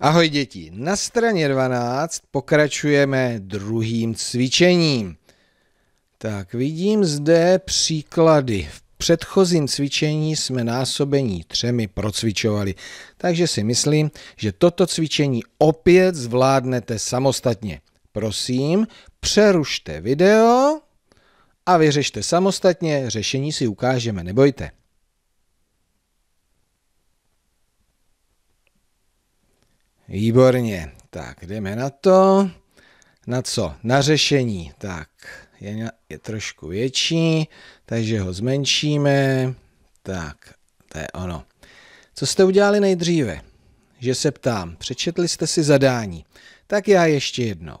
Ahoj děti, na straně 12 pokračujeme druhým cvičením. Tak vidím zde příklady. V předchozím cvičení jsme násobení třemi procvičovali, takže si myslím, že toto cvičení opět zvládnete samostatně. Prosím, přerušte video a vyřešte samostatně, řešení si ukážeme, nebojte. Výborně. Tak, jdeme na to. Na co? Na řešení. Tak, je, je trošku větší, takže ho zmenšíme. Tak, to je ono. Co jste udělali nejdříve? Že se ptám, přečetli jste si zadání. Tak já ještě jednou.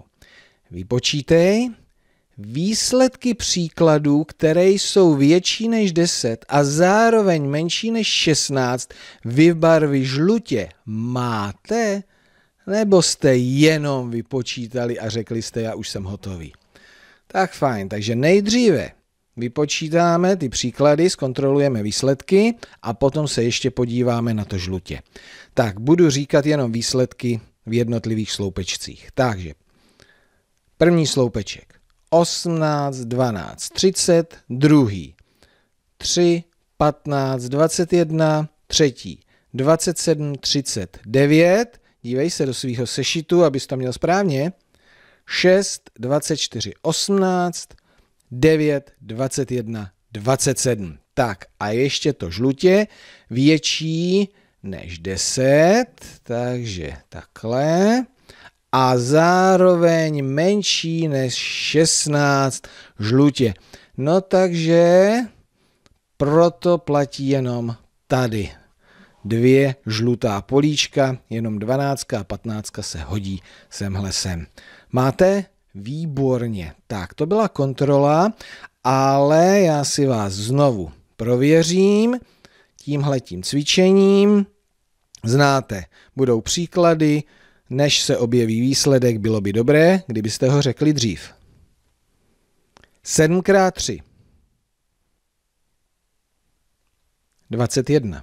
Vypočítej výsledky příkladů, které jsou větší než 10 a zároveň menší než 16, vybarví žlutě. Máte? Nebo jste jenom vypočítali a řekli jste, já už jsem hotový. Tak fajn, takže nejdříve vypočítáme ty příklady, zkontrolujeme výsledky a potom se ještě podíváme na to žlutě. Tak, budu říkat jenom výsledky v jednotlivých sloupečcích. Takže, první sloupeček 18, 12, 30, druhý 3, 15, 21, třetí 27, 39, dívej se do svého sešitu, abys to měl správně, 6, 24, 18, 9, 21, 27. Tak a ještě to žlutě větší než 10, takže takhle. A zároveň menší než 16 žlutě. No takže proto platí jenom tady dvě žlutá políčka, jenom 12 a 15 se hodí semhle sem. Máte? Výborně. Tak, to byla kontrola, ale já si vás znovu prověřím tímhletím cvičením. Znáte, budou příklady, než se objeví výsledek, bylo by dobré, kdybyste ho řekli dřív. 7 x 3. 21.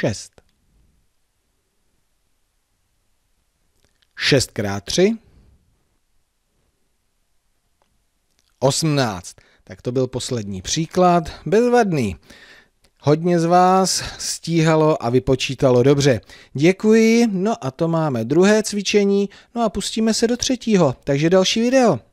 6. 6 krát 3. 18. Tak to byl poslední příklad. Bezvadný. Hodně z vás stíhalo a vypočítalo dobře. Děkuji, no a to máme druhé cvičení, no a pustíme se do třetího, takže další video.